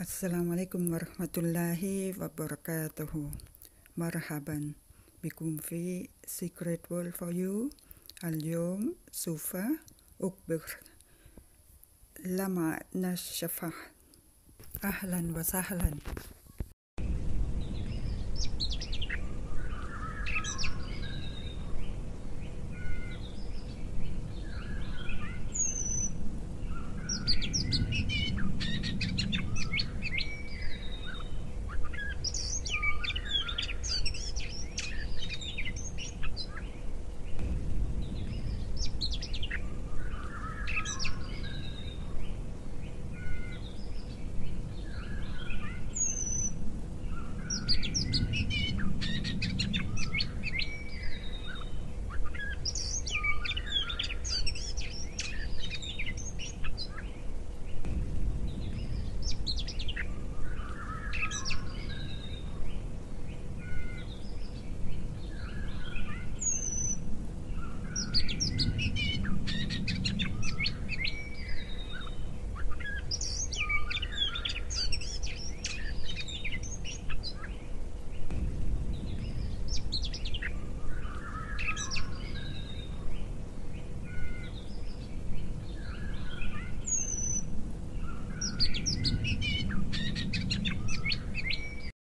السلام عليكم ورحمة الله وبركاته مرحبا بكم في Secret World for You اليوم سوف أكبر لما نشفح أهلا وسهلا